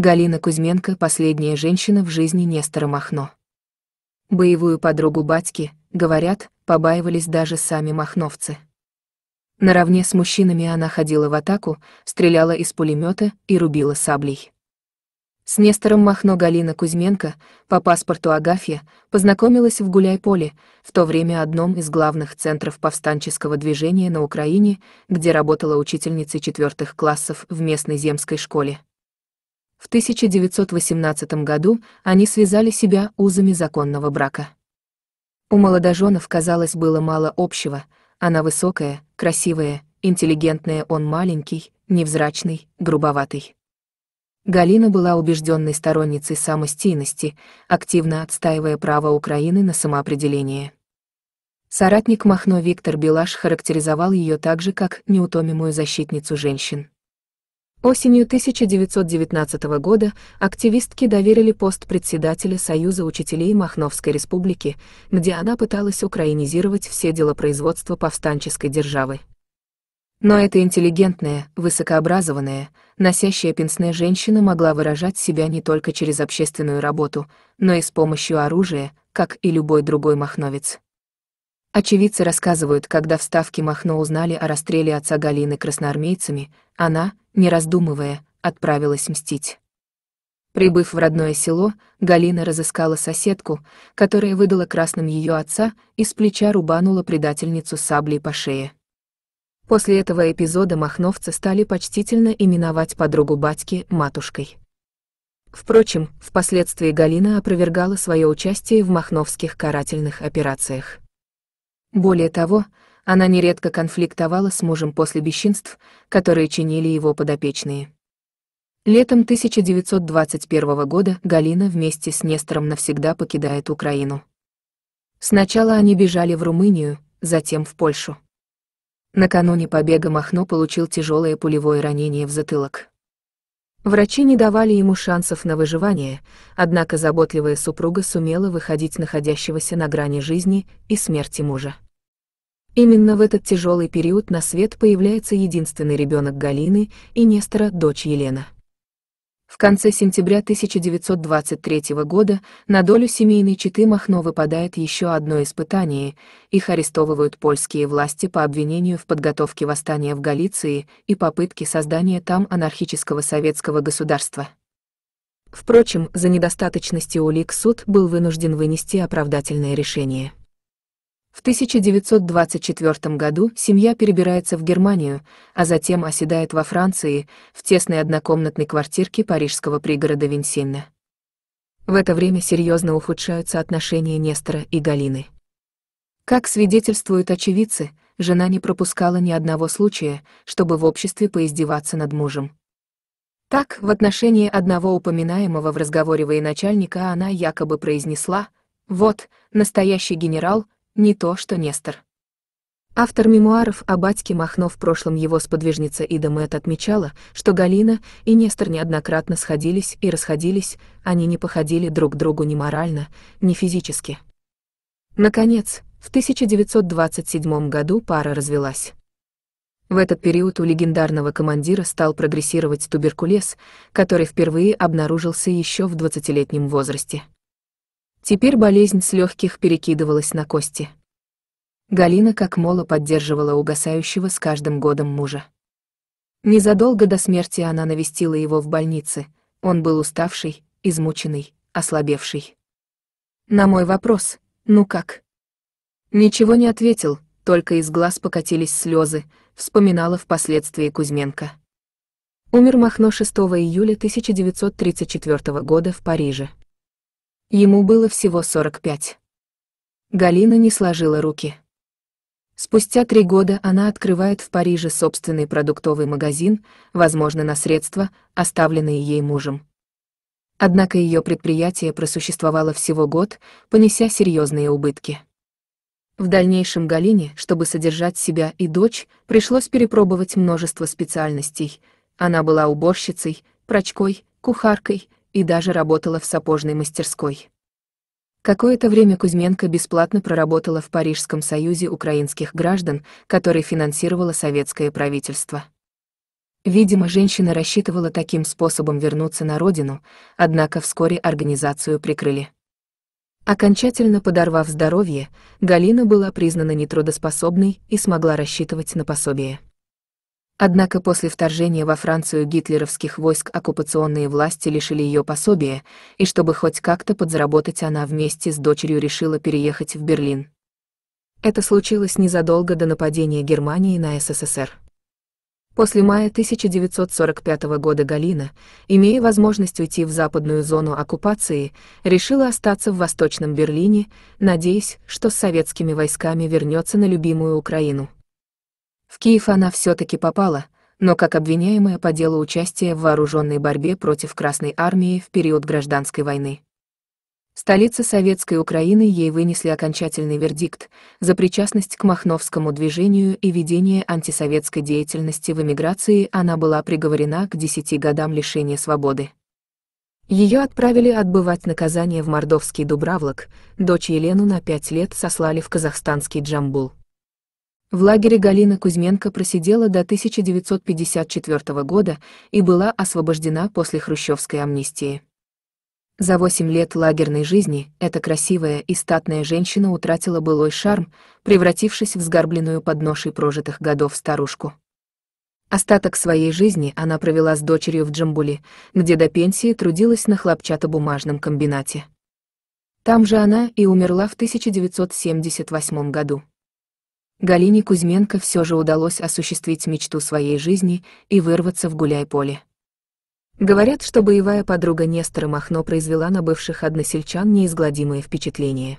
Галина Кузьменко – последняя женщина в жизни Нестора Махно. Боевую подругу батьки, говорят, побаивались даже сами махновцы. Наравне с мужчинами она ходила в атаку, стреляла из пулемета и рубила саблей. С Нестором Махно Галина Кузьменко по паспорту Агафья познакомилась в Гуляйполе, в то время одном из главных центров повстанческого движения на Украине, где работала учительницей четвертых классов в местной земской школе. В 1918 году они связали себя узами законного брака. У молодоженов, казалось, было мало общего. Она высокая, красивая, интеллигентная, он маленький, невзрачный, грубоватый. Галина была убежденной сторонницей самостийности, активно отстаивая право Украины на самоопределение. Соратник Махно Виктор Белаш характеризовал ее также как неутомимую защитницу женщин. Осенью 1919 года активистки доверили пост председателя Союза учителей Махновской республики, где она пыталась украинизировать все дела производства повстанческой державы. Но эта интеллигентная, высокообразованная, носящая пенсне женщина могла выражать себя не только через общественную работу, но и с помощью оружия, как и любой другой махновец. Очевидцы рассказывают, когда в Ставке Махно узнали о расстреле отца Галины красноармейцами, она, не раздумывая, отправилась мстить. Прибыв в родное село, Галина разыскала соседку, которая выдала красным ее отца и с плеча рубанула предательницу саблей по шее. После этого эпизода махновцы стали почтительно именовать подругу батьки матушкой. Впрочем, впоследствии Галина опровергала свое участие в махновских карательных операциях. Более того, она нередко конфликтовала с мужем после бесчинств, которые чинили его подопечные. Летом 1921 года Галина вместе с Нестором навсегда покидает Украину. Сначала они бежали в Румынию, затем в Польшу. Накануне побега Махно получил тяжелое пулевое ранение в затылок. Врачи не давали ему шансов на выживание, однако заботливая супруга сумела выходить находящегося на грани жизни и смерти мужа. Именно в этот тяжелый период на свет появляется единственный ребенок Галины и Нестора, дочь Елена. В конце сентября 1923 года на долю семейной четы Махно выпадает еще одно испытание, их арестовывают польские власти по обвинению в подготовке восстания в Галиции и попытке создания там анархического советского государства. Впрочем, за недостаточности улик суд был вынужден вынести оправдательное решение. В 1924 году семья перебирается в Германию, а затем оседает во Франции, в тесной однокомнатной квартирке парижского пригорода Винсинна. В это время серьезно ухудшаются отношения Нестора и Галины. Как свидетельствуют очевидцы, жена не пропускала ни одного случая, чтобы в обществе поиздеваться над мужем. Так, в отношении одного упоминаемого в разговоре военачальника она якобы произнесла «Вот, настоящий генерал, не то, что Нестор. Автор мемуаров о батьке Махно в прошлом его сподвижница Ида Мэтт отмечала, что Галина и Нестор неоднократно сходились и расходились, они не походили друг другу ни морально, ни физически. Наконец, в 1927 году пара развелась. В этот период у легендарного командира стал прогрессировать туберкулез, который впервые обнаружился еще в 20-летнем возрасте. Теперь болезнь с легких перекидывалась на кости. Галина как мола поддерживала угасающего с каждым годом мужа. Незадолго до смерти она навестила его в больнице. Он был уставший, измученный, ослабевший. На мой вопрос «Ну как?». Ничего не ответил, только из глаз покатились слезы, вспоминала впоследствии Кузьменко. Умер Махно 6 июля 1934 года в Париже. Ему было всего 45. Галина не сложила руки. Спустя три года она открывает в Париже собственный продуктовый магазин, возможно, на средства, оставленные ей мужем. Однако ее предприятие просуществовало всего год, понеся серьезные убытки. В дальнейшем Галине, чтобы содержать себя и дочь, пришлось перепробовать множество специальностей. Она была уборщицей, прачкой, кухаркой, и даже работала в сапожной мастерской. Какое-то время Кузьменко бесплатно проработала в Парижском союзе украинских граждан, который финансировало советское правительство. Видимо, женщина рассчитывала таким способом вернуться на родину, однако вскоре организацию прикрыли. Окончательно подорвав здоровье, Галина была признана нетрудоспособной и смогла рассчитывать на пособие. Однако после вторжения во Францию гитлеровских войск оккупационные власти лишили ее пособия, и чтобы хоть как-то подзаработать она вместе с дочерью решила переехать в Берлин. Это случилось незадолго до нападения Германии на СССР. После мая 1945 года Галина, имея возможность уйти в западную зону оккупации, решила остаться в Восточном Берлине, надеясь, что с советскими войсками вернется на любимую Украину. В Киев она все-таки попала, но как обвиняемая по делу участия в вооруженной борьбе против Красной Армии в период гражданской войны. Столица Советской Украины ей вынесли окончательный вердикт за причастность к Махновскому движению и ведение антисоветской деятельности в эмиграции она была приговорена к 10 годам лишения свободы. Ее отправили отбывать наказание в мордовский Дубравлок, дочь Елену на пять лет сослали в казахстанский Джамбул. В лагере Галина Кузьменко просидела до 1954 года и была освобождена после хрущевской амнистии. За восемь лет лагерной жизни эта красивая и статная женщина утратила былой шарм, превратившись в сгорбленную под ношей прожитых годов старушку. Остаток своей жизни она провела с дочерью в Джамбуле, где до пенсии трудилась на хлопчатобумажном комбинате. Там же она и умерла в 1978 году. Галине Кузьменко все же удалось осуществить мечту своей жизни и вырваться в гуляй-поле. Говорят, что боевая подруга Нестора Махно произвела на бывших односельчан неизгладимое впечатление.